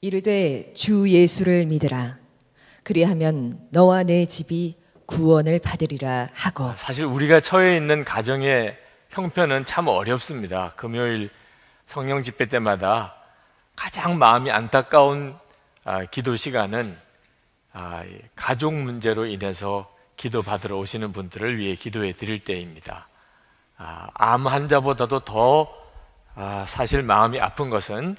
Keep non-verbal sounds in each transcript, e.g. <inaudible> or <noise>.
이르되 주 예수를 믿으라. 그리하면 너와 내 집이 구원을 받으리라 하고. 아, 사실 우리가 처해 있는 가정의 형편은 참 어렵습니다. 금요일 성령 집회 때마다 가장 마음이 안타까운 아, 기도 시간은 아, 가족 문제로 인해서 기도 받으러 오시는 분들을 위해 기도해 드릴 때입니다. 암 환자보다도 더 사실 마음이 아픈 것은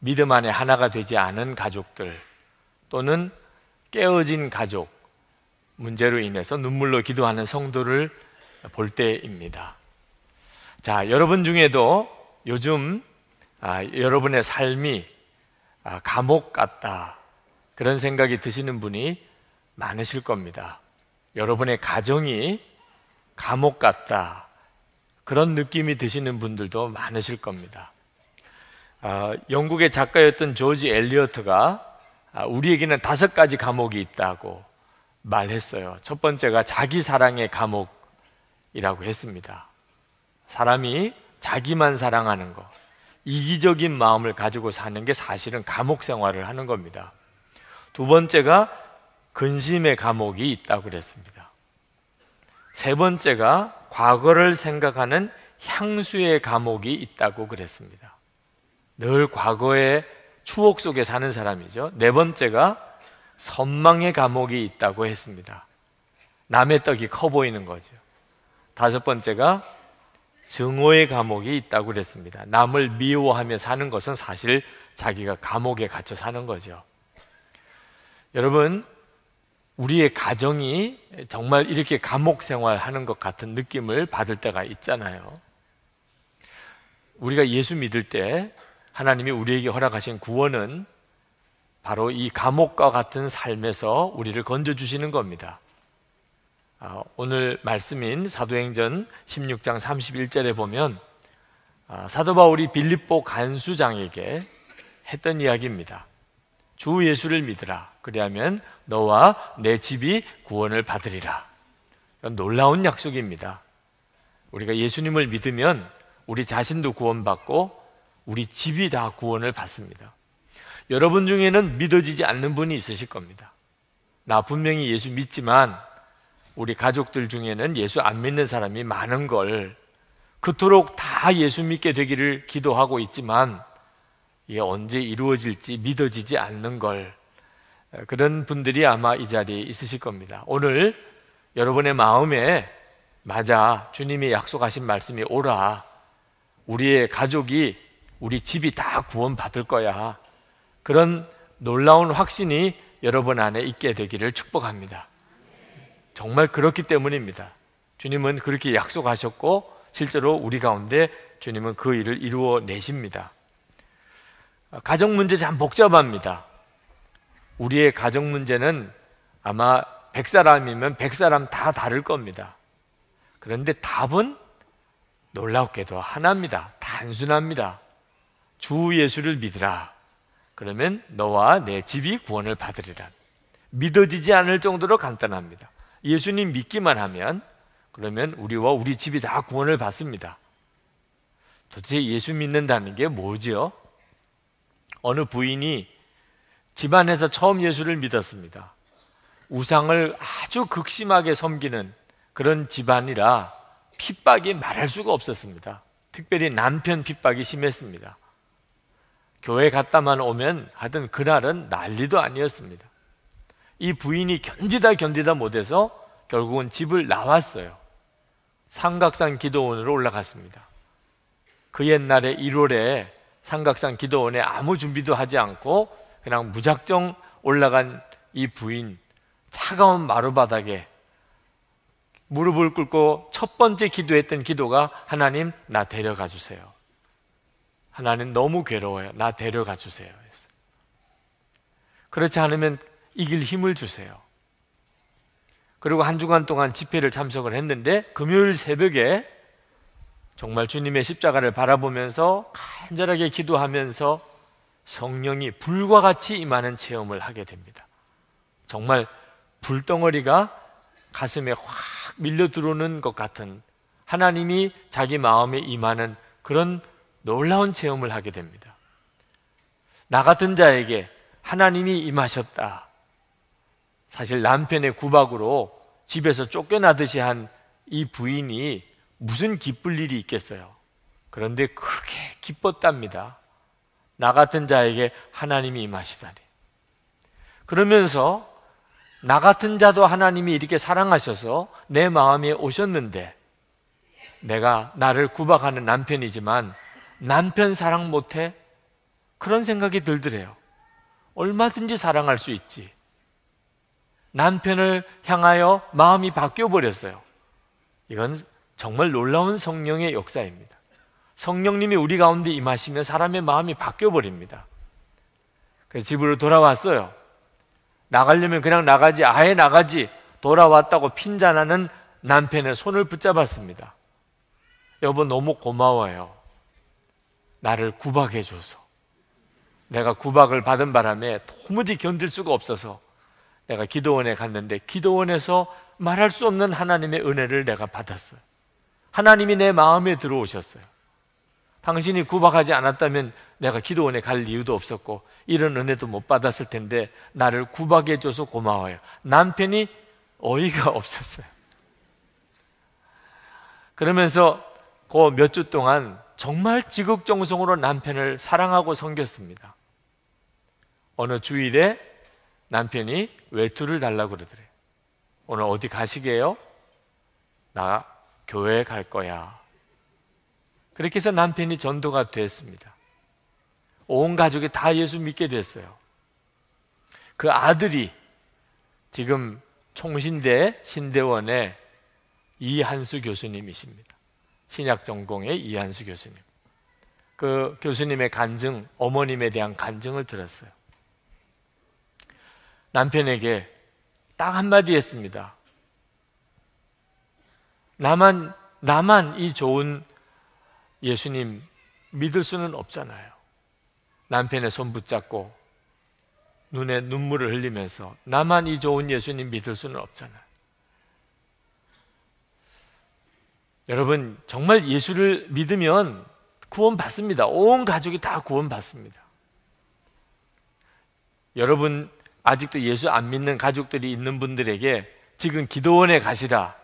믿음 안에 하나가 되지 않은 가족들 또는 깨어진 가족 문제로 인해서 눈물로 기도하는 성도를 볼 때입니다. 자, 여러분 중에도 요즘 아, 여러분의 삶이 아, 감옥 같다 그런 생각이 드시는 분이 많으실 겁니다. 여러분의 가정이 감옥 같다 그런 느낌이 드시는 분들도 많으실 겁니다. 아, 영국의 작가였던 조지 엘리어트가 아, 우리에게는 다섯 가지 감옥이 있다고 말했어요. 첫 번째가 자기 사랑의 감옥이라고 했습니다. 사람이 자기만 사랑하는 것, 이기적인 마음을 가지고 사는 게 사실은 감옥 생활을 하는 겁니다. 두 번째가 근심의 감옥이 있다고 그랬습니다. 세 번째가 과거를 생각하는 향수의 감옥이 있다고 그랬습니다. 늘 과거의 추억 속에 사는 사람이죠. 네 번째가 선망의 감옥이 있다고 했습니다. 남의 떡이 커 보이는 거죠. 다섯 번째가 증오의 감옥이 있다고 그랬습니다. 남을 미워하며 사는 것은 사실 자기가 감옥에 갇혀 사는 거죠. 여러분, 우리의 가정이 정말 이렇게 감옥 생활하는 것 같은 느낌을 받을 때가 있잖아요. 우리가 예수 믿을 때 하나님이 우리에게 허락하신 구원은 바로 이 감옥과 같은 삶에서 우리를 건져주시는 겁니다. 아, 오늘 말씀인 사도행전 16장 31절에 보면 아, 사도 바울이 빌립보 간수장에게 했던 이야기입니다. 주 예수를 믿으라. 그리하면 너와 내 집이 구원을 받으리라. 놀라운 약속입니다. 우리가 예수님을 믿으면 우리 자신도 구원받고 우리 집이 다 구원을 받습니다. 여러분 중에는 믿어지지 않는 분이 있으실 겁니다. 나 분명히 예수 믿지만 우리 가족들 중에는 예수 안 믿는 사람이 많은 걸 그토록 다 예수 믿게 되기를 기도하고 있지만 이게 언제 이루어질지 믿어지지 않는 걸 그런 분들이 아마 이 자리에 있으실 겁니다. 오늘 여러분의 마음에 맞아 주님이 약속하신 말씀이 오라 우리의 가족이 우리 집이 다 구원받을 거야. 그런 놀라운 확신이 여러분 안에 있게 되기를 축복합니다. 정말 그렇기 때문입니다. 주님은 그렇게 약속하셨고 실제로 우리 가운데 주님은 그 일을 이루어 내십니다. 가정 문제 참 복잡합니다. 우리의 가정 문제는 아마 100사람이면 100사람 다 다를 겁니다. 그런데 답은 놀랍게도 하나입니다. 단순합니다. 주 예수를 믿으라. 그러면 너와 내 집이 구원을 받으리라. 믿어지지 않을 정도로 간단합니다. 예수님 믿기만 하면 그러면 우리와 우리 집이 다 구원을 받습니다. 도대체 예수 믿는다는 게 뭐지요? 어느 부인이 집안에서 처음 예수를 믿었습니다. 우상을 아주 극심하게 섬기는 그런 집안이라 핍박이 말할 수가 없었습니다. 특별히 남편 핍박이 심했습니다. 교회 갔다만 오면 하여튼 그날은 난리도 아니었습니다. 이 부인이 견디다 견디다 못해서 결국은 집을 나왔어요. 삼각산 기도원으로 올라갔습니다. 그 옛날에 1월에 삼각산 기도원에 아무 준비도 하지 않고 그냥 무작정 올라간 이 부인 차가운 마루바닥에 무릎을 꿇고 첫 번째 기도했던 기도가 하나님 나 데려가 주세요. 하나님 너무 괴로워요. 나 데려가 주세요. 그렇지 않으면 이길 힘을 주세요. 그리고 한 주간 동안 집회를 참석을 했는데 금요일 새벽에 정말 주님의 십자가를 바라보면서 간절하게 기도하면서 성령이 불과 같이 임하는 체험을 하게 됩니다. 정말 불덩어리가 가슴에 확 밀려 들어오는 것 같은 하나님이 자기 마음에 임하는 그런 놀라운 체험을 하게 됩니다. 나 같은 자에게 하나님이 임하셨다. 사실 남편의 구박으로 집에서 쫓겨나듯이 한 이 부인이 무슨 기쁠 일이 있겠어요. 그런데 그렇게 기뻤답니다. 나 같은 자에게 하나님이 임하시다니. 그러면서 나 같은 자도 하나님이 이렇게 사랑하셔서 내 마음에 오셨는데 내가 나를 구박하는 남편이지만 남편 사랑 못해? 그런 생각이 들더래요. 얼마든지 사랑할 수 있지. 남편을 향하여 마음이 바뀌어 버렸어요. 이건 정말 놀라운 성령의 역사입니다. 성령님이 우리 가운데 임하시면 사람의 마음이 바뀌어 버립니다. 그래서 집으로 돌아왔어요. 나가려면 그냥 나가지, 아예 나가지. 돌아왔다고 핀잔하는 남편의 손을 붙잡았습니다. 여보 너무 고마워요. 나를 구박해 줘서 내가 구박을 받은 바람에 도무지 견딜 수가 없어서 내가 기도원에 갔는데 기도원에서 말할 수 없는 하나님의 은혜를 내가 받았어요. 하나님이 내 마음에 들어오셨어요. 당신이 구박하지 않았다면 내가 기도원에 갈 이유도 없었고 이런 은혜도 못 받았을 텐데 나를 구박해 줘서 고마워요. 남편이 어이가 <laughs> 없었어요. 그러면서 그 몇 주 동안 정말 지극정성으로 남편을 사랑하고 섬겼습니다. 어느 주일에 남편이 외투를 달라고 그러더래요. 오늘 어디 가시게요? 나 교회 갈 거야. 그렇게 해서 남편이 전도가 됐습니다. 온 가족이 다 예수 믿게 됐어요. 그 아들이 지금 총신대 신대원의 이한수 교수님이십니다. 신약 전공의 이한수 교수님. 그 교수님의 간증, 어머님에 대한 간증을 들었어요. 남편에게 딱 한마디 했습니다. 나만, 나만 이 좋은 예수님 믿을 수는 없잖아요. 남편의 손 붙잡고 눈에 눈물을 흘리면서 나만 이 좋은 예수님 믿을 수는 없잖아요. 여러분 정말 예수를 믿으면 구원 받습니다. 온 가족이 다 구원 받습니다. 여러분 아직도 예수 안 믿는 가족들이 있는 분들에게 지금 기도원에 가시라.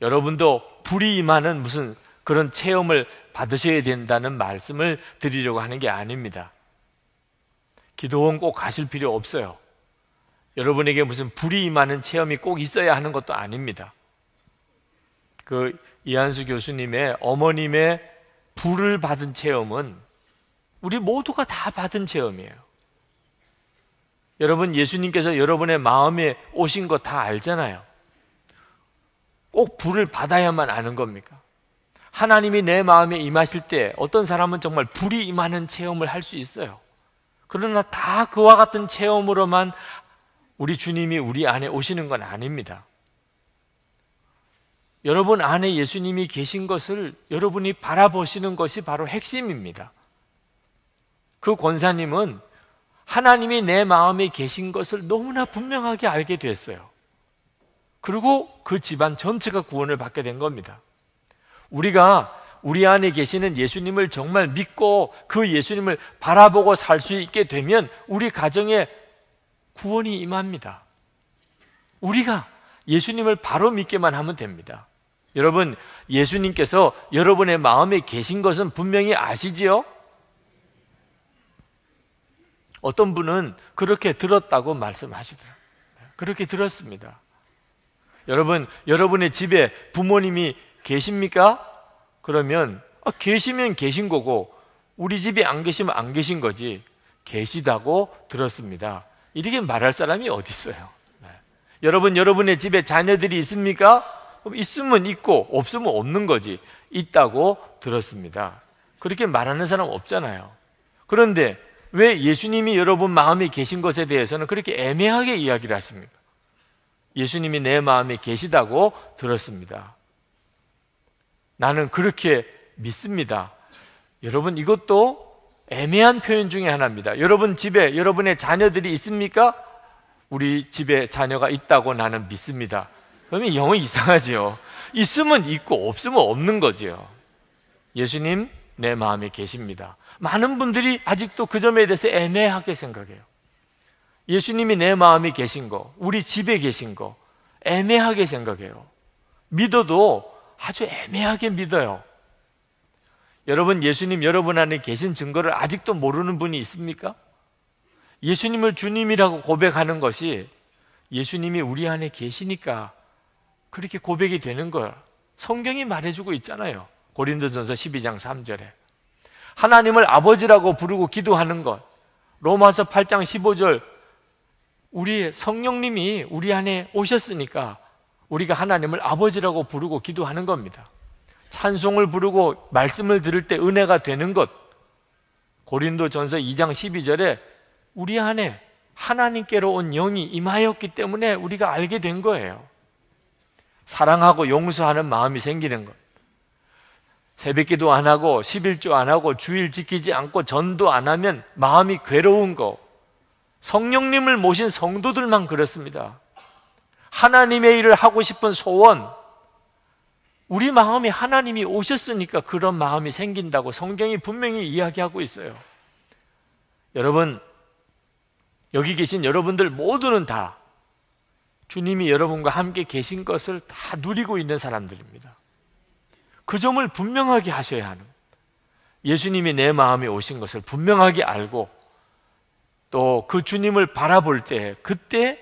여러분도 불이 임하는 무슨 그런 체험을 받으셔야 된다는 말씀을 드리려고 하는 게 아닙니다. 기도원 꼭 가실 필요 없어요. 여러분에게 무슨 불이 임하는 체험이 꼭 있어야 하는 것도 아닙니다. 그 이한수 교수님의 어머님의 불을 받은 체험은 우리 모두가 다 받은 체험이에요. 여러분, 예수님께서 여러분의 마음에 오신 거 다 알잖아요. 꼭 불을 받아야만 아는 겁니까? 하나님이 내 마음에 임하실 때 어떤 사람은 정말 불이 임하는 체험을 할 수 있어요. 그러나 다 그와 같은 체험으로만 우리 주님이 우리 안에 오시는 건 아닙니다. 여러분 안에 예수님이 계신 것을 여러분이 바라보시는 것이 바로 핵심입니다. 그 권사님은 하나님이 내 마음에 계신 것을 너무나 분명하게 알게 됐어요. 그리고 그 집안 전체가 구원을 받게 된 겁니다. 우리가 우리 안에 계시는 예수님을 정말 믿고 그 예수님을 바라보고 살 수 있게 되면 우리 가정에 구원이 임합니다. 우리가 예수님을 바로 믿기만 하면 됩니다. 여러분, 예수님께서 여러분의 마음에 계신 것은 분명히 아시지요? 어떤 분은 그렇게 들었다고 말씀하시더라. 그렇게 들었습니다. 여러분, 여러분의 집에 부모님이 계십니까? 그러면 아, 계시면 계신 거고 우리 집에 안 계시면 안 계신 거지 계시다고 들었습니다. 이렇게 말할 사람이 어디 있어요? 네. 여러분, 여러분의 집에 자녀들이 있습니까? 있으면 있고 없으면 없는 거지. 있다고 들었습니다. 그렇게 말하는 사람 없잖아요. 그런데 왜 예수님이 여러분 마음에 계신 것에 대해서는 그렇게 애매하게 이야기를 하십니까? 예수님이 내 마음에 계시다고 들었습니다. 나는 그렇게 믿습니다. 여러분 이것도 애매한 표현 중에 하나입니다. 여러분 집에 여러분의 자녀들이 있습니까? 우리 집에 자녀가 있다고 나는 믿습니다. 그러면 영어 이상하지요. 있으면 있고 없으면 없는 거지요. 예수님 내 마음에 계십니다. 많은 분들이 아직도 그 점에 대해서 애매하게 생각해요. 예수님이 내 마음에 계신 거, 우리 집에 계신 거, 애매하게 생각해요. 믿어도 아주 애매하게 믿어요. 여러분, 예수님 여러분 안에 계신 증거를 아직도 모르는 분이 있습니까? 예수님을 주님이라고 고백하는 것이 예수님이 우리 안에 계시니까 그렇게 고백이 되는 걸 성경이 말해주고 있잖아요. 고린도전서 12장 3절에 하나님을 아버지라고 부르고 기도하는 것 로마서 8장 15절 우리 성령님이 우리 안에 오셨으니까 우리가 하나님을 아버지라고 부르고 기도하는 겁니다. 찬송을 부르고 말씀을 들을 때 은혜가 되는 것 고린도전서 2장 12절에 우리 안에 하나님께로 온 영이 임하였기 때문에 우리가 알게 된 거예요. 사랑하고 용서하는 마음이 생기는 것. 새벽 기도 안 하고, 11조 안 하고, 주일 지키지 않고, 전도 안 하면 마음이 괴로운 것. 성령님을 모신 성도들만 그렇습니다. 하나님의 일을 하고 싶은 소원, 우리 마음이 하나님이 오셨으니까 그런 마음이 생긴다고 성경이 분명히 이야기하고 있어요. 여러분, 여기 계신 여러분들 모두는 다 주님이 여러분과 함께 계신 것을 다 누리고 있는 사람들입니다. 그 점을 분명하게 하셔야 하는 예수님이 내 마음에 오신 것을 분명하게 알고 또 그 주님을 바라볼 때 그때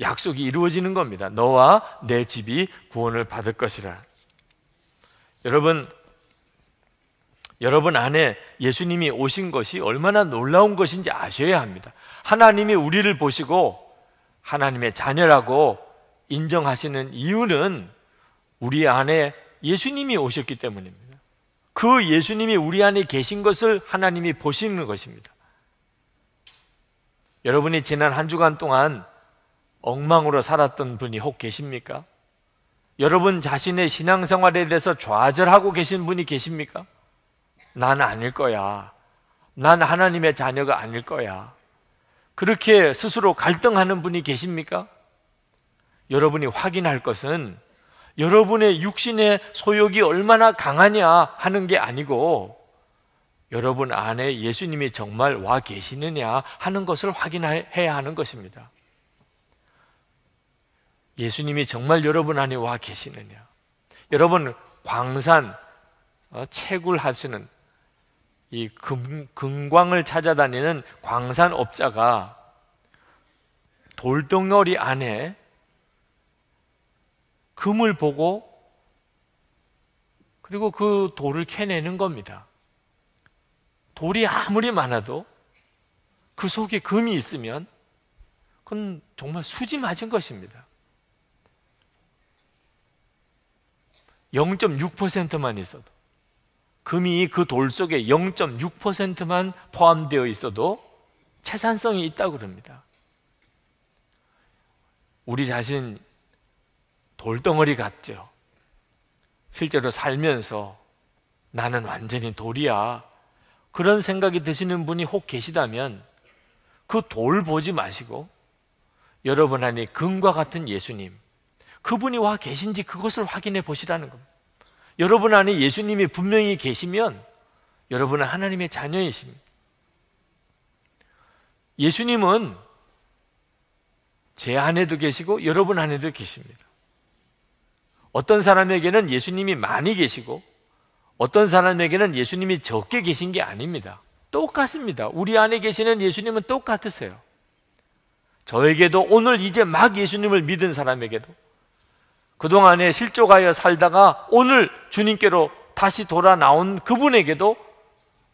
약속이 이루어지는 겁니다. 너와 내 집이 구원을 받을 것이라. 여러분 여러분 안에 예수님이 오신 것이 얼마나 놀라운 것인지 아셔야 합니다. 하나님이 우리를 보시고 하나님의 자녀라고 인정하시는 이유는 우리 안에 예수님이 오셨기 때문입니다. 그 예수님이 우리 안에 계신 것을 하나님이 보시는 것입니다. 여러분이 지난 한 주간 동안 엉망으로 살았던 분이 혹 계십니까? 여러분 자신의 신앙생활에 대해서 좌절하고 계신 분이 계십니까? 난 아닐 거야. 난 하나님의 자녀가 아닐 거야. 그렇게 스스로 갈등하는 분이 계십니까? 여러분이 확인할 것은 여러분의 육신의 소욕이 얼마나 강하냐 하는 게 아니고 여러분 안에 예수님이 정말 와 계시느냐 하는 것을 확인해야 하는 것입니다. 예수님이 정말 여러분 안에 와 계시느냐. 여러분 광산, 어, 채굴 하시는 이 금, 금광을 찾아다니는 광산업자가 돌덩어리 안에 금을 보고 그리고 그 돌을 캐내는 겁니다. 돌이 아무리 많아도 그 속에 금이 있으면 그건 정말 수지 맞은 것입니다. 0.6%만 있어도. 금이 그 돌 속에 0.6%만 포함되어 있어도 채산성이 있다고 그럽니다. 우리 자신 돌덩어리 같죠. 실제로 살면서 나는 완전히 돌이야. 그런 생각이 드시는 분이 혹 계시다면 그 돌 보지 마시고 여러분 안에 금과 같은 예수님, 그분이 와 계신지 그것을 확인해 보시라는 겁니다. 여러분 안에 예수님이 분명히 계시면 여러분은 하나님의 자녀이십니다. 예수님은 제 안에도 계시고 여러분 안에도 계십니다. 어떤 사람에게는 예수님이 많이 계시고 어떤 사람에게는 예수님이 적게 계신 게 아닙니다. 똑같습니다. 우리 안에 계시는 예수님은 똑같으세요. 저에게도 오늘 이제 막 예수님을 믿은 사람에게도 그동안에 실족하여 살다가 오늘 주님께로 다시 돌아 나온 그분에게도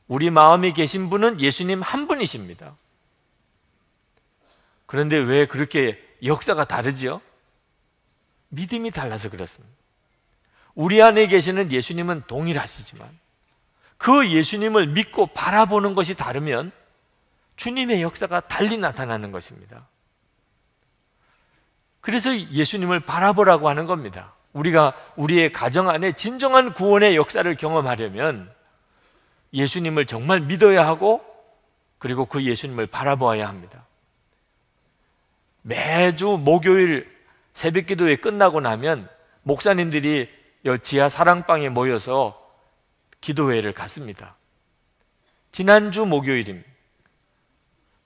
우리 마음에 계신 분은 예수님 한 분이십니다. 그런데 왜 그렇게 역사가 다르지요? 믿음이 달라서 그렇습니다. 우리 안에 계시는 예수님은 동일하시지만 그 예수님을 믿고 바라보는 것이 다르면 주님의 역사가 달리 나타나는 것입니다. 그래서 예수님을 바라보라고 하는 겁니다. 우리가 우리의 가정 안에 진정한 구원의 역사를 경험하려면 예수님을 정말 믿어야 하고 그리고 그 예수님을 바라보아야 합니다. 매주 목요일 새벽 기도회 끝나고 나면 목사님들이 지하 사랑방에 모여서 기도회를 갔습니다. 지난주 목요일임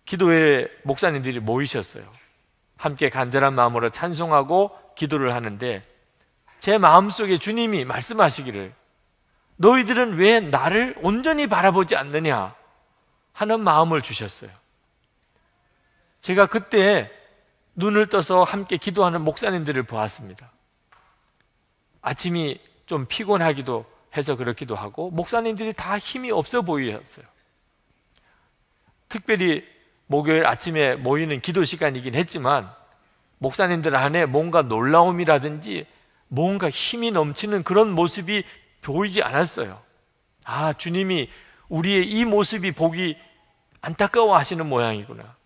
기도회 목사님들이 모이셨어요. 함께 간절한 마음으로 찬송하고 기도를 하는데 제 마음속에 주님이 말씀하시기를 너희들은 왜 나를 온전히 바라보지 않느냐 하는 마음을 주셨어요. 제가 그때 눈을 떠서 함께 기도하는 목사님들을 보았습니다. 아침이 좀 피곤하기도 해서 그렇기도 하고 목사님들이 다 힘이 없어 보이셨어요. 특별히 목요일 아침에 모이는 기도 시간이긴 했지만 목사님들 안에 뭔가 놀라움이라든지 뭔가 힘이 넘치는 그런 모습이 보이지 않았어요. 아, 주님이 우리의 이 모습이 보기 안타까워 하시는 모양이구나.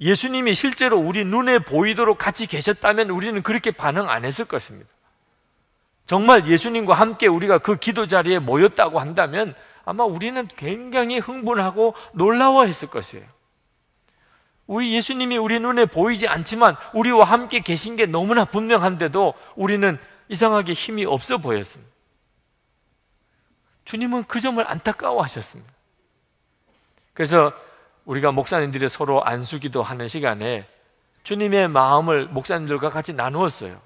예수님이 실제로 우리 눈에 보이도록 같이 계셨다면 우리는 그렇게 반응 안 했을 것입니다. 정말 예수님과 함께 우리가 그 기도 자리에 모였다고 한다면 아마 우리는 굉장히 흥분하고 놀라워했을 것이에요. 우리 예수님이 우리 눈에 보이지 않지만 우리와 함께 계신 게 너무나 분명한데도 우리는 이상하게 힘이 없어 보였습니다. 주님은 그 점을 안타까워하셨습니다. 그래서 우리가 목사님들이 서로 안수기도 하는 시간에 주님의 마음을 목사님들과 같이 나누었어요.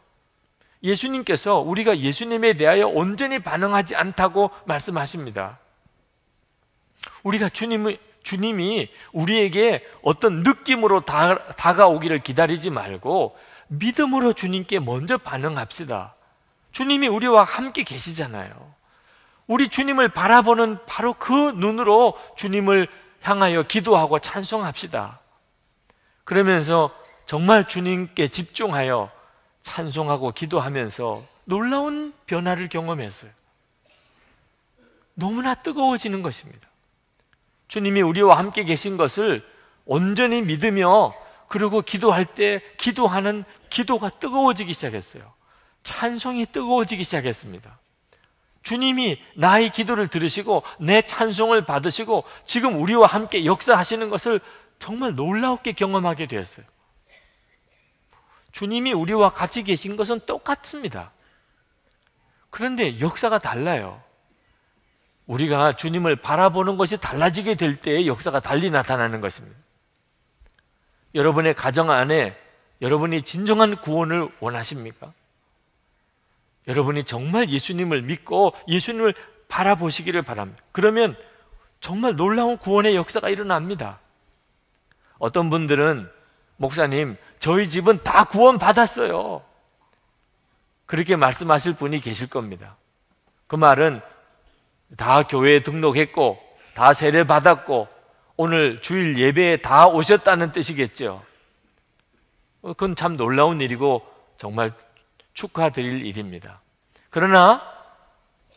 예수님께서 우리가 예수님에 대하여 온전히 반응하지 않다고 말씀하십니다. 우리가 주님의 주님이 우리에게 어떤 느낌으로 다, 다가오기를 기다리지 말고 믿음으로 주님께 먼저 반응합시다. 주님이 우리와 함께 계시잖아요. 우리 주님을 바라보는 바로 그 눈으로 주님을 향하여 기도하고 찬송합시다. 그러면서 정말 주님께 집중하여 찬송하고 기도하면서 놀라운 변화를 경험했어요. 너무나 뜨거워지는 것입니다. 주님이 우리와 함께 계신 것을 온전히 믿으며 그리고 기도할 때 기도하는 기도가 뜨거워지기 시작했어요. 찬송이 뜨거워지기 시작했습니다. 주님이 나의 기도를 들으시고 내 찬송을 받으시고 지금 우리와 함께 역사하시는 것을 정말 놀라웠게 경험하게 되었어요. 주님이 우리와 같이 계신 것은 똑같습니다. 그런데 역사가 달라요. 우리가 주님을 바라보는 것이 달라지게 될 때의 역사가 달리 나타나는 것입니다. 여러분의 가정 안에 여러분이 진정한 구원을 원하십니까? 여러분이 정말 예수님을 믿고 예수님을 바라보시기를 바랍니다. 그러면 정말 놀라운 구원의 역사가 일어납니다. 어떤 분들은 목사님, 저희 집은 다 구원 받았어요. 그렇게 말씀하실 분이 계실 겁니다. 그 말은 다 교회에 등록했고 다 세례 받았고 오늘 주일 예배에 다 오셨다는 뜻이겠죠. 어, 그건 참 놀라운 일이고 정말 축하드릴 일입니다. 그러나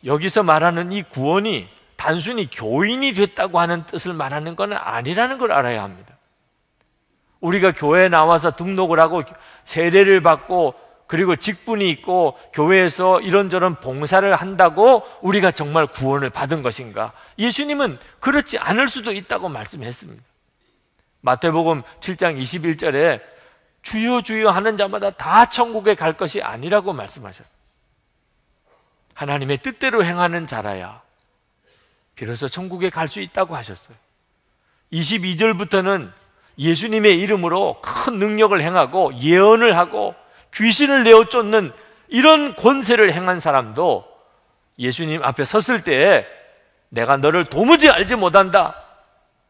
여기서 말하는 이 구원이 단순히 교인이 됐다고 하는 뜻을 말하는 것은 아니라는 걸 알아야 합니다. 우리가 교회에 나와서 등록을 하고 세례를 받고 그리고 직분이 있고 교회에서 이런저런 봉사를 한다고 우리가 정말 구원을 받은 것인가? 예수님은 그렇지 않을 수도 있다고 말씀했습니다. 마태복음 7장 21절에 주여 주여 하는 자마다 다 천국에 갈 것이 아니라고 말씀하셨습니다. 하나님의 뜻대로 행하는 자라야 비로소 천국에 갈 수 있다고 하셨어요. 22절부터는 예수님의 이름으로 큰 능력을 행하고 예언을 하고 귀신을 내어 쫓는 이런 권세를 행한 사람도 예수님 앞에 섰을 때에 내가 너를 도무지 알지 못한다.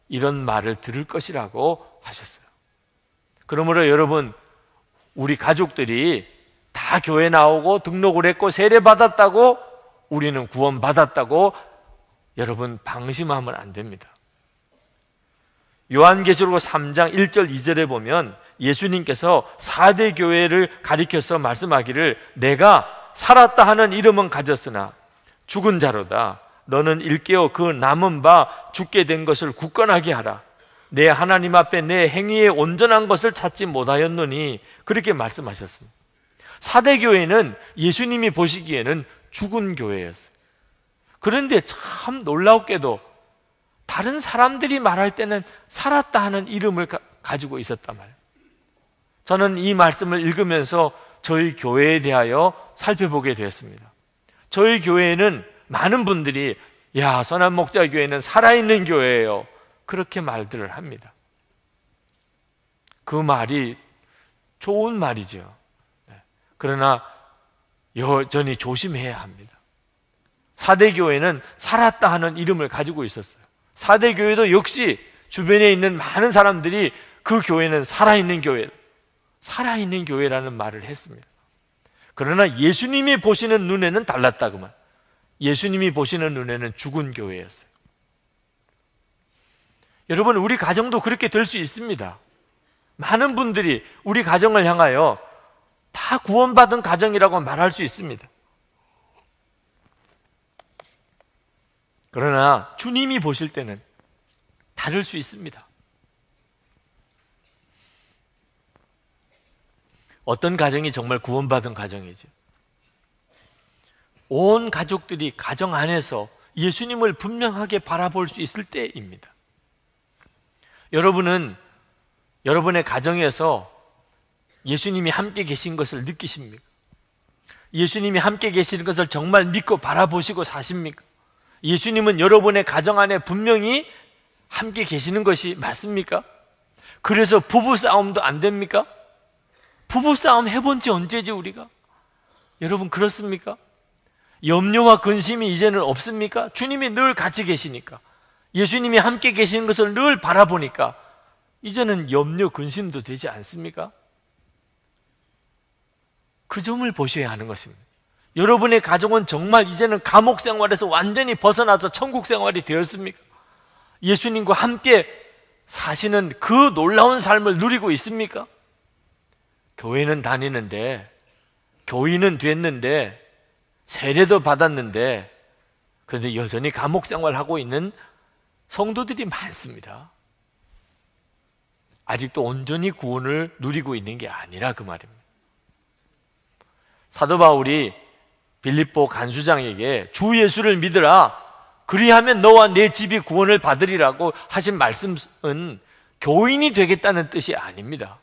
이런 말을 들을 것이라고 하셨어요. 그러므로 여러분, 우리 가족들이 다 교회 나오고 등록을 했고 세례 받았다고 우리는 구원 받았다고 여러분 방심하면 안 됩니다. 요한계시록 3장 1절 2절에 보면 예수님께서 4대 교회를 가리켜서 말씀하기를 내가 살았다 하는 이름은 가졌으나 죽은 자로다. 너는 일깨워 그 남은 바 죽게 된 것을 굳건하게 하라. 내 하나님 앞에 내행위에 온전한 것을 찾지 못하였노니 그렇게 말씀하셨습니다. 사대 교회는 예수님이 보시기에는 죽은 교회였어요. 그런데 참놀라웠게도 다른 사람들이 말할 때는 살았다 하는 이름을 가, 지고 있었단 말이에요. 저는 이 말씀을 읽으면서 저희 교회에 대하여 살펴보게 되었습니다. 저희 교회는 많은 분들이 야, 선한 목자 교회는 살아있는 교회예요. 그렇게 말들을 합니다. 그 말이 좋은 말이죠. 네. 그러나 여전히 조심해야 합니다. 사대 교회는 살았다 하는 이름을 가지고 있었어요. 4대 교회도 역시 주변에 있는 많은 사람들이 그 교회는 살아있는 교회, 살아있는 교회라는 말을 했습니다. 그러나 예수님이 보시는 눈에는 달랐다고만. 예수님이 보시는 눈에는 죽은 교회였어요. 여러분, 우리 가정도 그렇게 될 수 있습니다. 많은 분들이 우리 가정을 향하여 다 구원받은 가정이라고 말할 수 있습니다. 그러나 주님이 보실 때는 다를 수 있습니다. 어떤 가정이 정말 구원받은 가정이죠. 온 가족들이 가정 안에서 예수님을 분명하게 바라볼 수 있을 때입니다. 여러분은 여러분의 가정에서 예수님이 함께 계신 것을 느끼십니까? 예수님이 함께 계시는 것을 정말 믿고 바라보시고 사십니까? 예수님은 여러분의 가정 안에 분명히 함께 계시는 것이 맞습니까? 그래서 부부 싸움도 안 됩니까? 부부 싸움 해본 지 언제지 우리가? 여러분 그렇습니까? 염려와 근심이 이제는 없습니까? 주님이 늘 같이 계시니까 예수님이 함께 계시는 것을 늘 바라보니까 이제는 염려 근심도 되지 않습니까? 그 점을 보셔야 하는 것입니다. 여러분의 가정은 정말 이제는 감옥 생활에서 완전히 벗어나서 천국 생활이 되었습니까? 예수님과 함께 사시는 그 놀라운 삶을 누리고 있습니까? 교회는 다니는데, 교인은 됐는데, 세례도 받았는데, 그런데 여전히 감옥 생활하고 있는 성도들이 많습니다. 아직도 온전히 구원을 누리고 있는 게 아니라 그 말입니다. 사도 바울이 빌립보 간수장에게 주 예수를 믿으라 그리하면 너와 내 집이 구원을 받으리라고 하신 말씀은 교인이 되겠다는 뜻이 아닙니다.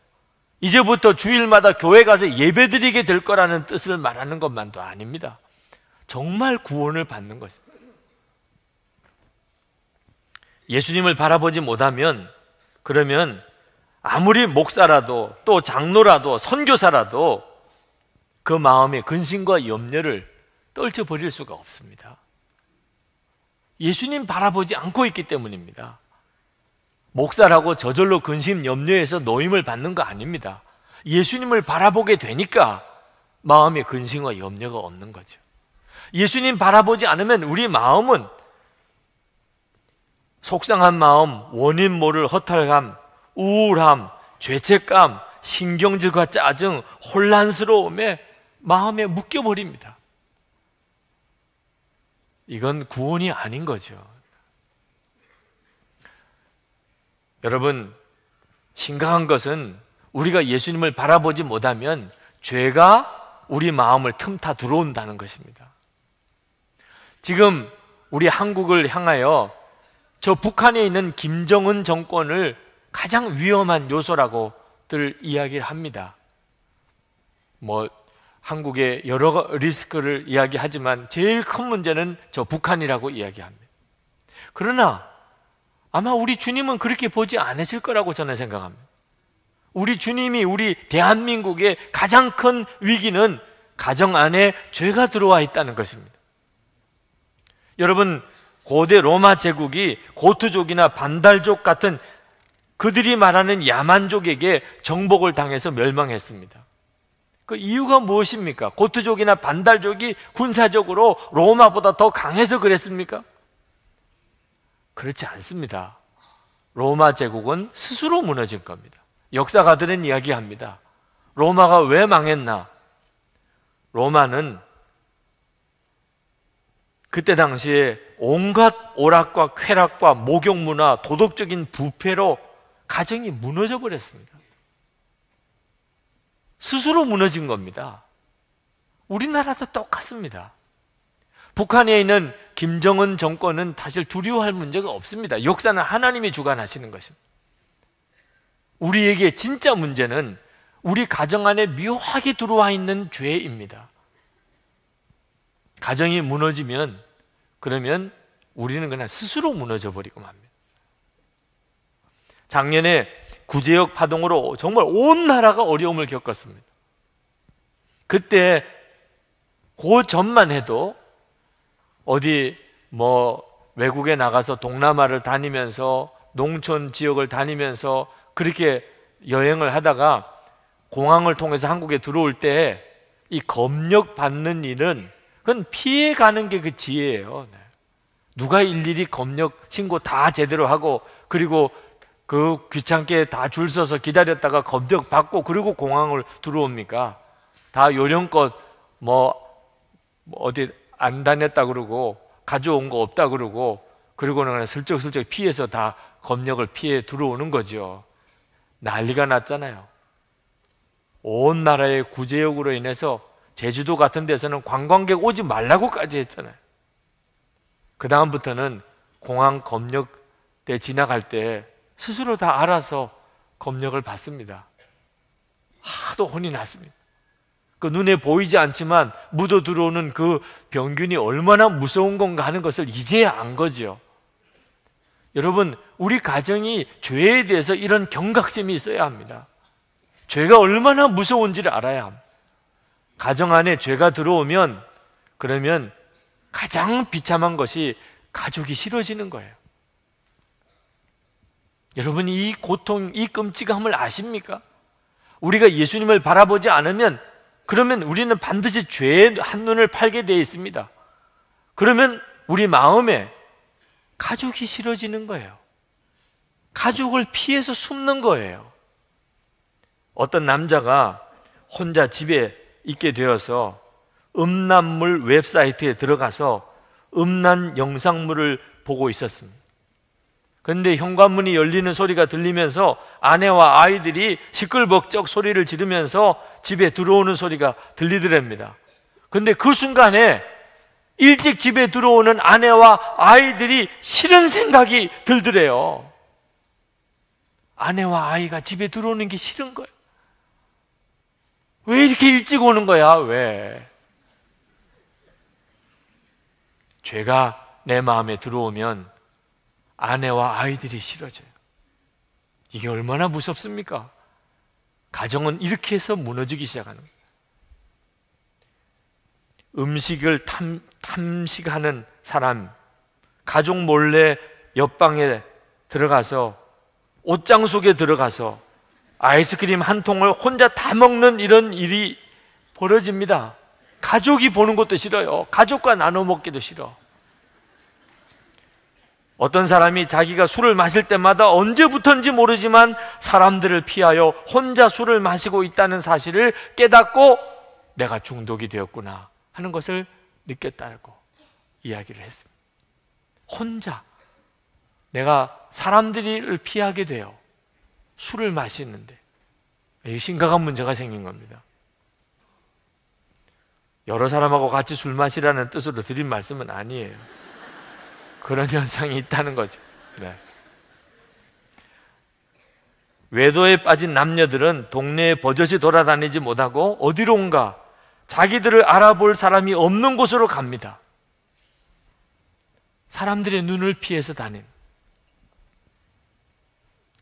이제부터 주일마다 교회 가서 예배드리게 될 거라는 뜻을 말하는 것만도 아닙니다. 정말 구원을 받는 것입니다. 예수님을 바라보지 못하면 그러면 아무리 목사라도 또 장로라도 선교사라도 그 마음의 근심과 염려를 떨쳐버릴 수가 없습니다. 예수님 바라보지 않고 있기 때문입니다. 목사라고 저절로 근심 염려에서 노임을 받는 거 아닙니다. 예수님을 바라보게 되니까 마음의 근심과 염려가 없는 거죠. 예수님 바라보지 않으면 우리 마음은 속상한 마음, 원인 모를 허탈감, 우울함, 죄책감, 신경질과 짜증, 혼란스러움에 마음에 묶여버립니다. 이건 구원이 아닌 거죠. 여러분, 심각한 것은 우리가 예수님을 바라보지 못하면 죄가 우리 마음을 틈타 들어온다는 것입니다. 지금 우리 한국을 향하여 저 북한에 있는 김정은 정권을 가장 위험한 요소라고들 이야기를 합니다. 뭐 한국의 여러 리스크를 이야기하지만 제일 큰 문제는 저 북한이라고 이야기합니다. 그러나 아마 우리 주님은 그렇게 보지 않으실 거라고 저는 생각합니다. 우리 주님이 우리 대한민국의 가장 큰 위기는 가정 안에 죄가 들어와 있다는 것입니다. 여러분, 고대 로마 제국이 고트족이나 반달족 같은 그들이 말하는 야만족에게 정복을 당해서 멸망했습니다. 그 이유가 무엇입니까? 고트족이나 반달족이 군사적으로 로마보다 더 강해서 그랬습니까? 그렇지 않습니다. 로마 제국은 스스로 무너진 겁니다. 역사가들은 이야기합니다. 로마가 왜 망했나? 로마는 그때 당시에 온갖 오락과 쾌락과 목욕 문화, 도덕적인 부패로 가정이 무너져 버렸습니다. 스스로 무너진 겁니다. 우리나라도 똑같습니다. 북한에 있는 김정은 정권은 사실 두려워할 문제가 없습니다. 역사는 하나님이 주관하시는 것입니다. 우리에게 진짜 문제는 우리 가정 안에 묘하게 들어와 있는 죄입니다. 가정이 무너지면 그러면 우리는 그냥 스스로 무너져 버리고 맙니다. 작년에 구제역 파동으로 정말 온 나라가 어려움을 겪었습니다. 그때 그 전만 해도 어디 뭐 외국에 나가서 동남아를 다니면서 농촌 지역을 다니면서 그렇게 여행을 하다가 공항을 통해서 한국에 들어올 때 이 검역 받는 일은 그건 피해 가는 게 그 지혜예요. 네. 누가 일일이 검역 신고 다 제대로 하고 그리고 그 귀찮게 다 줄 서서 기다렸다가 검적 받고 그리고 공항을 들어옵니까? 다 요령껏 뭐, 뭐 어디 안 다녔다 그러고 가져온 거 없다 그러고 그리고는 그냥 슬쩍슬쩍 피해서 다 검역을 피해 들어오는 거죠. 난리가 났잖아요. 온 나라의 구제역으로 인해서 제주도 같은 데서는 관광객 오지 말라고까지 했잖아요. 그 다음부터는 공항 검역 때 지나갈 때 스스로 다 알아서 검역을 받습니다. 하도 혼이 났습니다. 그 눈에 보이지 않지만 묻어 들어오는 그 병균이 얼마나 무서운 건가 하는 것을 이제야 안 거죠. 여러분, 우리 가정이 죄에 대해서 이런 경각심이 있어야 합니다. 죄가 얼마나 무서운지를 알아야 합니다. 가정 안에 죄가 들어오면 그러면 가장 비참한 것이 가족이 싫어지는 거예요. 여러분 이이 고통, 이 끔찍함을 아십니까? 우리가 예수님을 바라보지 않으면 그러면 우리는 반드시 죄의 한눈을 팔게 되어 있습니다. 그러면 우리 마음에 가족이 싫어지는 거예요. 가족을 피해서 숨는 거예요. 어떤 남자가 혼자 집에 있게 되어서 음란물 웹사이트에 들어가서 음란 영상물을 보고 있었습니다. 근데 현관문이 열리는 소리가 들리면서 아내와 아이들이 시끌벅적 소리를 지르면서 집에 들어오는 소리가 들리더랍니다. 근데 그 순간에 일찍 집에 들어오는 아내와 아이들이 싫은 생각이 들더래요. 아내와 아이가 집에 들어오는 게 싫은 거예요. 왜 이렇게 일찍 오는 거야? 왜? 죄가 내 마음에 들어오면 아내와 아이들이 싫어져요. 이게 얼마나 무섭습니까? 가정은 이렇게 해서 무너지기 시작하는 거예요. 음식을 탐, 탐식하는 사람, 가족 몰래 옆방에 들어가서 옷장 속에 들어가서 아이스크림 한 통을 혼자 다 먹는 이런 일이 벌어집니다. 가족이 보는 것도 싫어요. 가족과 나눠 먹기도 싫어. 어떤 사람이 자기가 술을 마실 때마다 언제부턴지 모르지만 사람들을 피하여 혼자 술을 마시고 있다는 사실을 깨닫고 내가 중독이 되었구나 하는 것을 느꼈다고 이야기를 했습니다. 혼자 내가 사람들을 피하게 돼요. 술을 마시는데. 이 심각한 문제가 생긴 겁니다. 여러 사람하고 같이 술 마시라는 뜻으로 드린 말씀은 아니에요. 그런 <laughs> 현상이 있다는 거죠. 네. 외도에 빠진 남녀들은 동네에 버젓이 돌아다니지 못하고 어디론가 자기들을 알아볼 사람이 없는 곳으로 갑니다. 사람들의 눈을 피해서 다닌.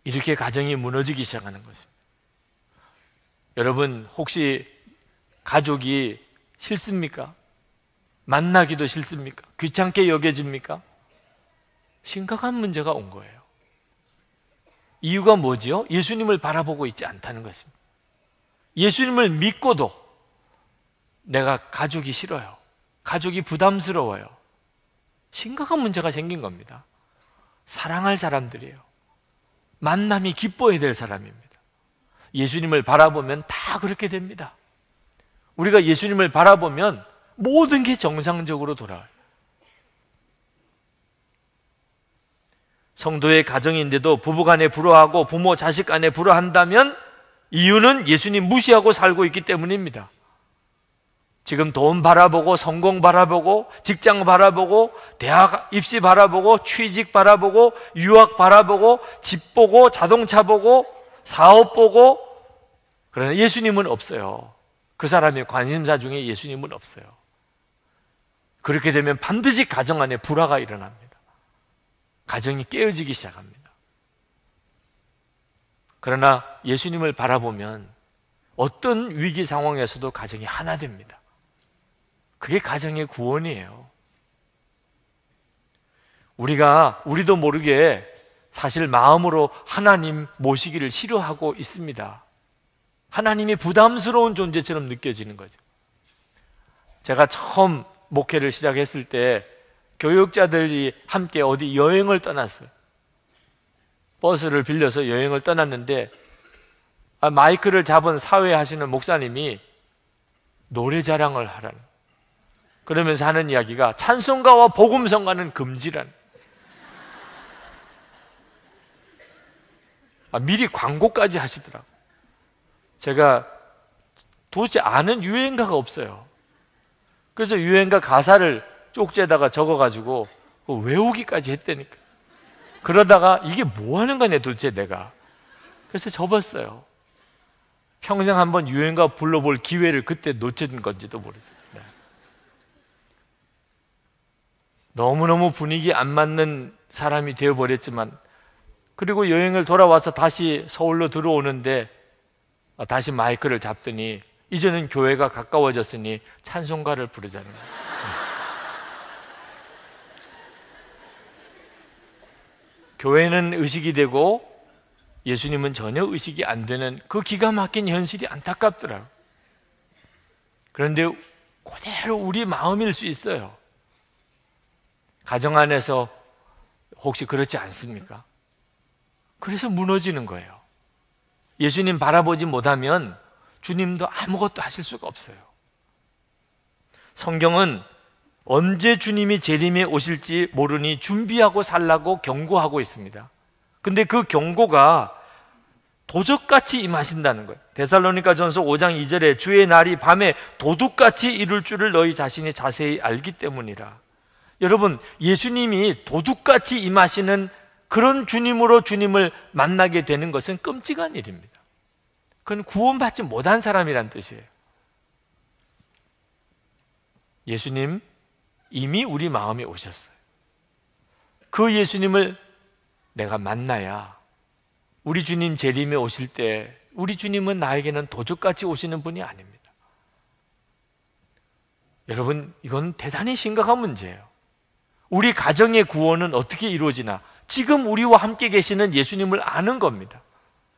이렇게 가정이 무너지기 시작하는 것입니다. 여러분, 혹시 가족이 싫습니까? 만나기도 싫습니까? 귀찮게 여겨집니까? 심각한 문제가 온 거예요. 이유가 뭐지요? 예수님을 바라보고 있지 않다는 것입니다. 예수님을 믿고도 내가 가족이 싫어요. 가족이 부담스러워요. 심각한 문제가 생긴 겁니다. 사랑할 사람들이에요. 만남이 기뻐야 될 사람입니다. 예수님을 바라보면 다 그렇게 됩니다. 우리가 예수님을 바라보면 모든 게 정상적으로 돌아와요. 성도의 가정인데도 부부 간에 불화하고 부모 자식 간에 불화한다면 이유는 예수님 무시하고 살고 있기 때문입니다. 지금 돈 바라보고 성공 바라보고 직장 바라보고 대학 입시 바라보고 취직 바라보고 유학 바라보고 집 보고 자동차 보고 사업 보고 그러나 예수님은 없어요. 그 사람의 관심사 중에 예수님은 없어요. 그렇게 되면 반드시 가정 안에 불화가 일어납니다. 가정이 깨어지기 시작합니다. 그러나 예수님을 바라보면 어떤 위기 상황에서도 가정이 하나 됩니다. 그게 가정의 구원이에요. 우리가 우리도 모르게 사실 마음으로 하나님 모시기를 싫어하고 있습니다. 하나님이 부담스러운 존재처럼 느껴지는 거죠. 제가 처음 목회를 시작했을 때 교육자들이 함께 어디 여행을 떠났어요. 버스를 빌려서 여행을 떠났는데 아, 마이크를 잡은 사회하시는 목사님이 노래 자랑을 하라는 그러면서 하는 이야기가 찬송가와 복음성가는 금지란 아, 미리 광고까지 하시더라고 제가 도대체 아는 유행가가 없어요 그래서 유행가 가사를 쪽지에다가 적어가지고 외우기까지 했다니까. 그러다가 이게 뭐 하는 거냐 도대체 내가. 그래서 접었어요. 평생 한번 유행가 불러볼 기회를 그때 놓친 건지도 모르겠어요. 네. 너무너무 분위기 안 맞는 사람이 되어버렸지만 그리고 여행을 돌아와서 다시 서울로 들어오는데 아, 다시 마이크를 잡더니 이제는 교회가 가까워졌으니 찬송가를 부르자는 거예요. 교회는 의식이 되고 예수님은 전혀 의식이 안 되는 그 기가 막힌 현실이 안타깝더라고 그런데 그대로 우리 마음일 수 있어요. 가정 안에서 혹시 그렇지 않습니까? 그래서 무너지는 거예요. 예수님 바라보지 못하면 주님도 아무것도 하실 수가 없어요. 성경은 언제 주님이 재림에 오실지 모르니 준비하고 살라고 경고하고 있습니다. 근데 그 경고가 도적같이 임하신다는 거예요. 데살로니가 전서 5장 2절에 주의 날이 밤에 도둑같이 이룰 줄을 너희 자신이 자세히 알기 때문이라. 여러분, 예수님이 도둑같이 임하시는 그런 주님으로 주님을 만나게 되는 것은 끔찍한 일입니다. 그건 구원받지 못한 사람이란 뜻이에요. 예수님, 이미 우리 마음에 오셨어요. 그 예수님을 내가 만나야 우리 주님 재림에 오실 때 우리 주님은 나에게는 도적같이 오시는 분이 아닙니다. 여러분, 이건 대단히 심각한 문제예요. 우리 가정의 구원은 어떻게 이루어지나? 지금 우리와 함께 계시는 예수님을 아는 겁니다.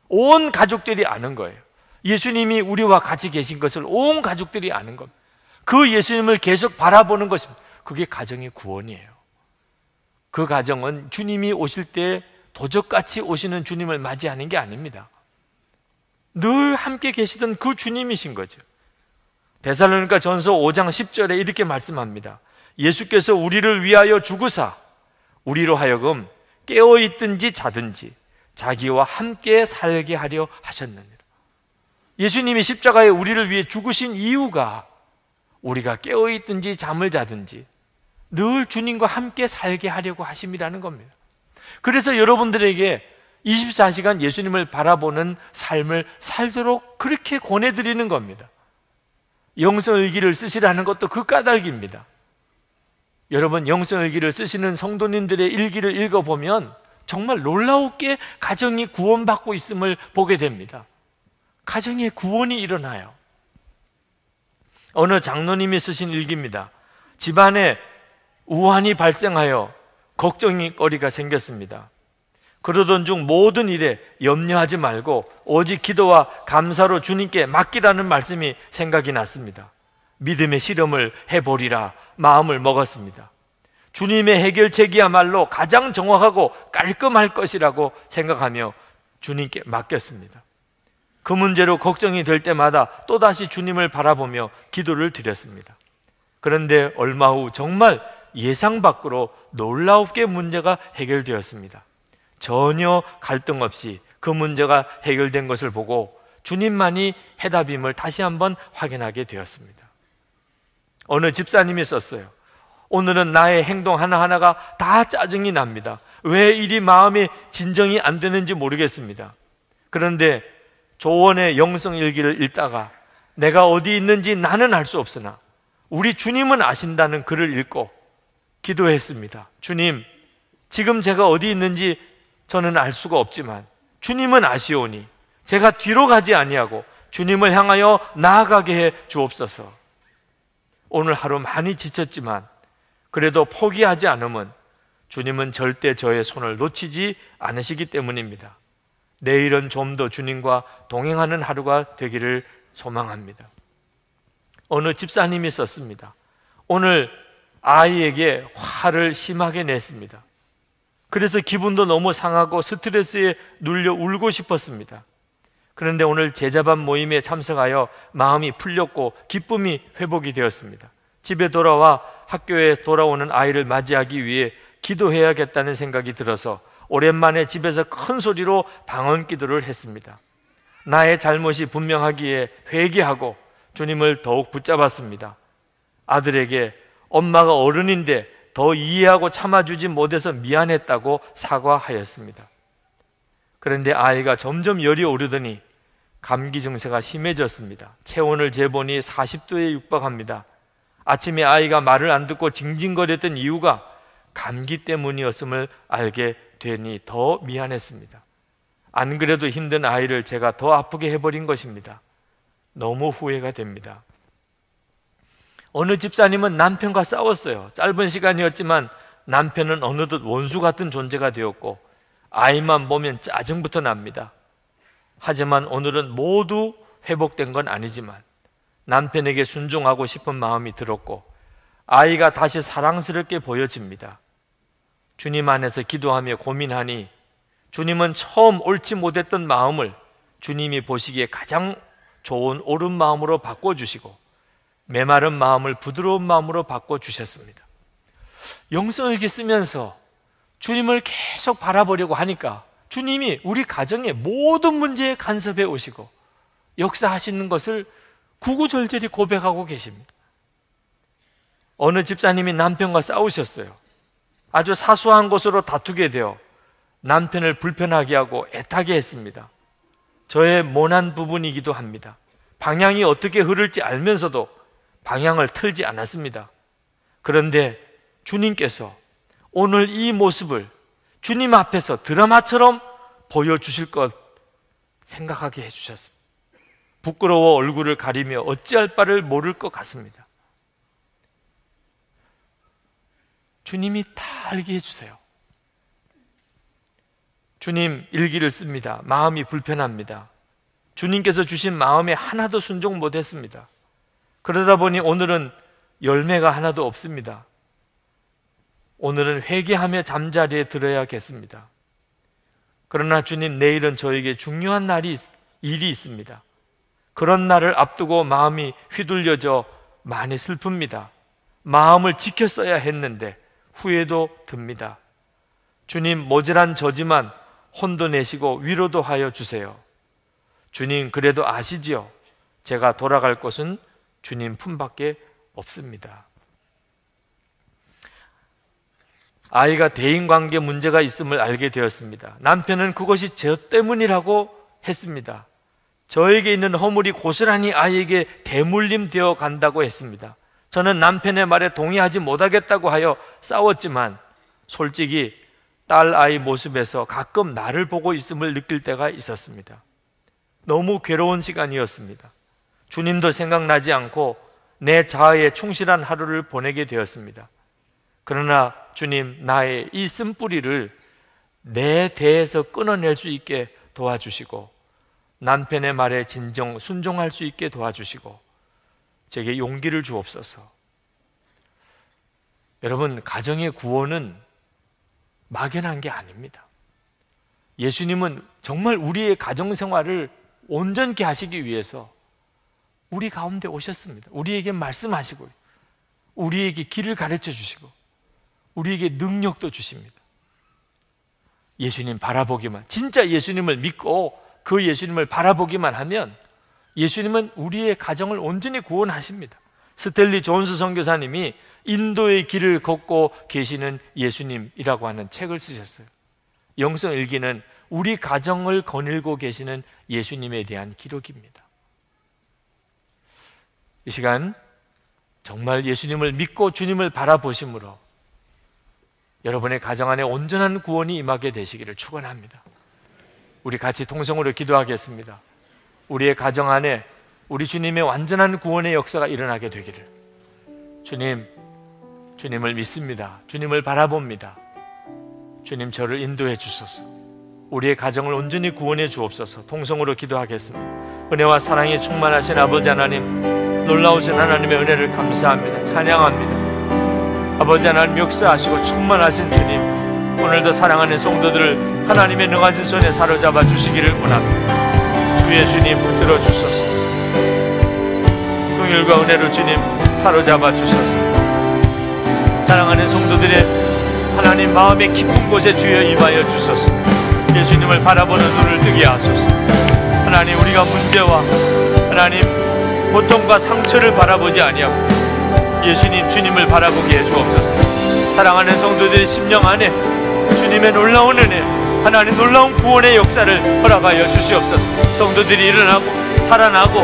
온 가족들이 아는 거예요. 예수님이 우리와 같이 계신 것을 온 가족들이 아는 겁니다. 그 예수님을 계속 바라보는 것입니다. 그게 가정의 구원이에요. 그 가정은 주님이 오실 때 도적같이 오시는 주님을 맞이하는 게 아닙니다. 늘 함께 계시던 그 주님이신 거죠. 데살로니가 전서 5장 10절에 이렇게 말씀합니다. 예수께서 우리를 위하여 죽으사 우리로 하여금 깨어 있든지 자든지 자기와 함께 살게 하려 하셨느니라. 예수님이 십자가에 우리를 위해 죽으신 이유가 우리가 깨어 있든지 잠을 자든지 늘 주님과 함께 살게 하려고 하심이라는 겁니다. 그래서 여러분들에게 24시간 예수님을 바라보는 삶을 살도록 그렇게 권해드리는 겁니다. 영성의기를 쓰시라는 것도 그 까닭입니다. 여러분 영성의기를 쓰시는 성도님들의 일기를 읽어보면 정말 놀라웠게 가정이 구원받고 있음을 보게 됩니다. 가정에 구원이 일어나요. 어느 장로님이 쓰신 일기입니다. 집안에 우환이 발생하여 걱정거리가 생겼습니다. 그러던 중 모든 일에 염려하지 말고 오직 기도와 감사로 주님께 맡기라는 말씀이 생각이 났습니다. 믿음의 실험을 해보리라 마음을 먹었습니다. 주님의 해결책이야말로 가장 정확하고 깔끔할 것이라고 생각하며 주님께 맡겼습니다. 그 문제로 걱정이 될 때마다 또다시 주님을 바라보며 기도를 드렸습니다. 그런데 얼마 후 정말 예상 밖으로 놀라우게 문제가 해결되었습니다. 전혀 갈등 없이 그 문제가 해결된 것을 보고 주님만이 해답임을 다시 한번 확인하게 되었습니다. 어느 집사님이 썼어요. 오늘은 나의 행동 하나하나가 다 짜증이 납니다. 왜 이리 마음이 진정이 안 되는지 모르겠습니다. 그런데 조원의 영성 일기를 읽다가 내가 어디 있는지 나는 알 수 없으나 우리 주님은 아신다는 글을 읽고 기도했습니다. 주님, 지금 제가 어디 있는지 저는 알 수가 없지만 주님은 아시오니 제가 뒤로 가지 아니하고 주님을 향하여 나아가게 해 주옵소서. 오늘 하루 많이 지쳤지만 그래도 포기하지 않으면 주님은 절대 저의 손을 놓치지 않으시기 때문입니다. 내일은 좀 더 주님과 동행하는 하루가 되기를 소망합니다. 어느 집사님이 썼습니다. 오늘 아이에게 화를 심하게 냈습니다. 그래서 기분도 너무 상하고 스트레스에 눌려 울고 싶었습니다. 그런데 오늘 제자반 모임에 참석하여 마음이 풀렸고 기쁨이 회복이 되었습니다. 집에 돌아와 학교에 돌아오는 아이를 맞이하기 위해 기도해야겠다는 생각이 들어서 오랜만에 집에서 큰 소리로 방언 기도를 했습니다. 나의 잘못이 분명하기에 회개하고 주님을 더욱 붙잡았습니다. 아들에게 엄마가 어른인데 더 이해하고 참아주지 못해서 미안했다고 사과하였습니다. 그런데 아이가 점점 열이 오르더니 감기 증세가 심해졌습니다. 체온을 재보니 40도에 육박합니다. 아침에 아이가 말을 안 듣고 징징거렸던 이유가 감기 때문이었음을 알게 되니 더 미안했습니다. 안 그래도 힘든 아이를 제가 더 아프게 해버린 것입니다. 너무 후회가 됩니다. 어느 집사님은 남편과 싸웠어요. 짧은 시간이었지만 남편은 어느덧 원수 같은 존재가 되었고 아이만 보면 짜증부터 납니다. 하지만 오늘은 모두 회복된 건 아니지만 남편에게 순종하고 싶은 마음이 들었고 아이가 다시 사랑스럽게 보여집니다. 주님 안에서 기도하며 고민하니 주님은 처음 옳지 못했던 마음을 주님이 보시기에 가장 좋은 옳은 마음으로 바꿔주시고 메마른 마음을 부드러운 마음으로 바꿔 주셨습니다. 영성을 이렇게 쓰면서 주님을 계속 바라보려고 하니까 주님이 우리 가정의 모든 문제에 간섭해 오시고 역사하시는 것을 구구절절히 고백하고 계십니다. 어느 집사님이 남편과 싸우셨어요. 아주 사소한 것으로 다투게 되어 남편을 불편하게 하고 애타게 했습니다. 저의 모난 부분이기도 합니다. 방향이 어떻게 흐를지 알면서도 방향을 틀지 않았습니다. 그런데 주님께서 오늘 이 모습을 주님 앞에서 드라마처럼 보여주실 것 생각하게 해주셨습니다. 부끄러워 얼굴을 가리며 어찌할 바를 모를 것 같습니다. 주님이 다 알게 해주세요. 주님 일기를 씁니다. 마음이 불편합니다. 주님께서 주신 마음에 하나도 순종 못했습니다. 그러다 보니 오늘은 열매가 하나도 없습니다. 오늘은 회개하며 잠자리에 들어야겠습니다. 그러나 주님, 내일은 저에게 중요한 날이 일이 있습니다. 그런 날을 앞두고 마음이 휘둘려져 많이 슬픕니다. 마음을 지켰어야 했는데 후회도 듭니다. 주님, 모질한 저지만 혼도 내시고 위로도 하여 주세요. 주님, 그래도 아시지요? 제가 돌아갈 곳은 주님 품밖에 없습니다. 아이가 대인관계 문제가 있음을 알게 되었습니다. 남편은 그것이 저 때문이라고 했습니다. 저에게 있는 허물이 고스란히 아이에게 대물림되어 간다고 했습니다. 저는 남편의 말에 동의하지 못하겠다고 하여 싸웠지만 솔직히 딸 아이 모습에서 가끔 나를 보고 있음을 느낄 때가 있었습니다. 너무 괴로운 시간이었습니다. 주님도 생각나지 않고 내 자아에 충실한 하루를 보내게 되었습니다. 그러나 주님, 나의 이 쓴뿌리를 내 대에서 끊어낼 수 있게 도와주시고, 남편의 말에 진정 순종할 수 있게 도와주시고, 제게 용기를 주옵소서. 여러분, 가정의 구원은 막연한 게 아닙니다. 예수님은 정말 우리의 가정 생활을 온전케 하시기 위해서 우리 가운데 오셨습니다. 우리에게 말씀하시고, 우리에게 길을 가르쳐 주시고, 우리에게 능력도 주십니다. 예수님 바라보기만, 진짜 예수님을 믿고 그 예수님을 바라보기만 하면 예수님은 우리의 가정을 온전히 구원하십니다. 스텔리 존스 선교사님이 인도의 길을 걷고 계시는 예수님이라고 하는 책을 쓰셨어요. 영성 일기는 우리 가정을 거닐고 계시는 예수님에 대한 기록입니다. 이 시간 정말 예수님을 믿고 주님을 바라보심으로 여러분의 가정 안에 온전한 구원이 임하게 되시기를 축원합니다. 우리 같이 통성으로 기도하겠습니다. 우리의 가정 안에 우리 주님의 완전한 구원의 역사가 일어나게 되기를. 주님, 주님을 믿습니다. 주님을 바라봅니다. 주님 저를 인도해 주소서. 우리의 가정을 온전히 구원해 주옵소서. 통성으로 기도하겠습니다. 은혜와 사랑이 충만하신 아버지 하나님. 놀라우신 하나님의 은혜를 감사합니다. 찬양합니다. 아버지 하나님 역사하시고 충만하신 주님, 오늘도 사랑하는 성도들을 하나님의 능하신 손에 사로잡아 주시기를 원합니다. 주의 주님 들어 주소서. 긍휼과 은혜로 주님 사로잡아 주소서. 사랑하는 성도들의 하나님 마음의 깊은 곳에 주여 임하여 주소서. 예수님을 바라보는 눈을 뜨게 하소서. 하나님 우리가 문제와 하나님 고통과 상처를 바라보지 아니하고 예수님 주님을 바라보게 해 주옵소서. 사랑하는 성도들의 심령 안에 주님의 놀라운 은혜, 하나님 놀라운 구원의 역사를 허락하여 주시옵소서. 성도들이 일어나고 살아나고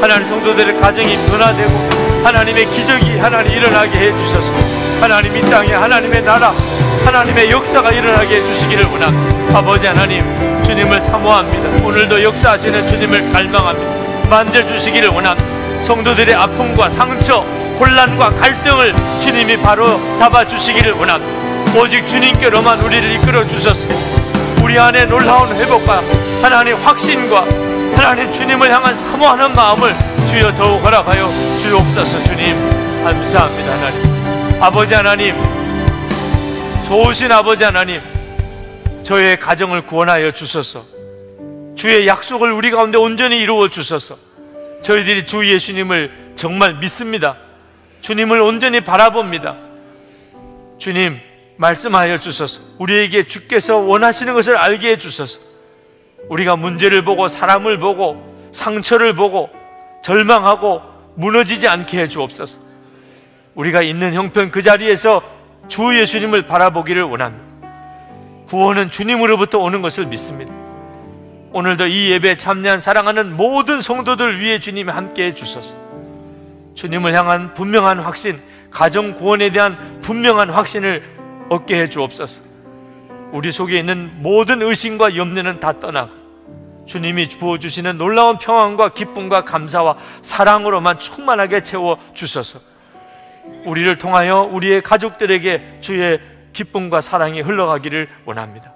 하나님 성도들의 가정이 변화되고 하나님의 기적이 하나님 일어나게 해 주셔서 하나님 이 땅에 하나님의 나라 하나님의 역사가 일어나게 해 주시기를 원합니다. 아버지 하나님 주님을 사모합니다. 오늘도 역사하시는 주님을 갈망합니다. 만져주시기를 원한 성도들의 아픔과 상처, 혼란과 갈등을 주님이 바로 잡아주시기를 원한 오직 주님께로만 우리를 이끌어 주셔서 우리 안에 놀라운 회복과 하나님 확신과 하나님 주님을 향한 사모하는 마음을 주여 더욱 허락하여 주옵소서 주님 감사합니다 하나님 아버지 하나님 좋으신 아버지 하나님 저의 가정을 구원하여 주소서 주의 약속을 우리 가운데 온전히 이루어 주셔서 저희들이 주 예수님을 정말 믿습니다. 주님을 온전히 바라봅니다. 주님, 말씀하여 주소서. 우리에게 주께서 원하시는 것을 알게 해 주소서. 우리가 문제를 보고 사람을 보고 상처를 보고 절망하고 무너지지 않게 해 주옵소서. 우리가 있는 형편 그 자리에서 주 예수님을 바라보기를 원합니다. 구원은 주님으로부터 오는 것을 믿습니다. 오늘도 이 예배에 참여한 사랑하는 모든 성도들 위해 주님이 함께해 주소서. 주님을 향한 분명한 확신, 가정 구원에 대한 분명한 확신을 얻게 해 주옵소서. 우리 속에 있는 모든 의심과 염려는 다 떠나고 주님이 부어주시는 놀라운 평안과 기쁨과 감사와 사랑으로만 충만하게 채워 주소서. 우리를 통하여 우리의 가족들에게 주의 기쁨과 사랑이 흘러가기를 원합니다.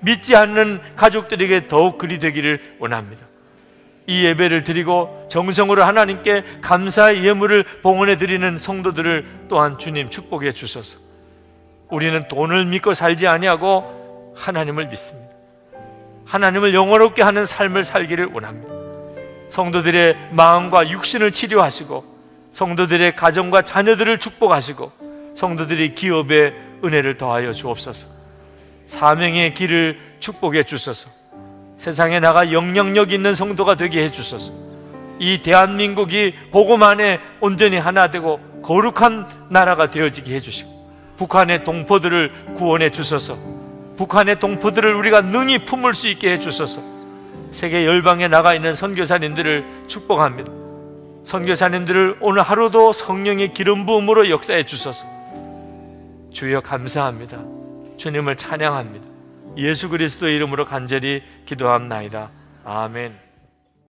믿지 않는 가족들에게 더욱 그리 되기를 원합니다. 이 예배를 드리고 정성으로 하나님께 감사의 예물을 봉헌해 드리는 성도들을 또한 주님 축복해 주소서. 우리는 돈을 믿고 살지 아니하고 하나님을 믿습니다. 하나님을 영원롭게 하는 삶을 살기를 원합니다. 성도들의 마음과 육신을 치료하시고 성도들의 가정과 자녀들을 축복하시고 성도들의 기업에 은혜를 더하여 주옵소서. 사명의 길을 축복해 주소서. 세상에 나가 영향력 있는 성도가 되게 해 주소서. 이 대한민국이 복음 안에 온전히 하나 되고 거룩한 나라가 되어지게 해 주시고 북한의 동포들을 구원해 주소서. 북한의 동포들을 우리가 능히 품을 수 있게 해 주소서. 세계 열방에 나가 있는 선교사님들을 축복합니다. 선교사님들을 오늘 하루도 성령의 기름 부음으로 역사해 주소서. 주여 감사합니다. 주님을 찬양합니다. 예수 그리스도 이름으로 간절히 기도합나이다. 아멘.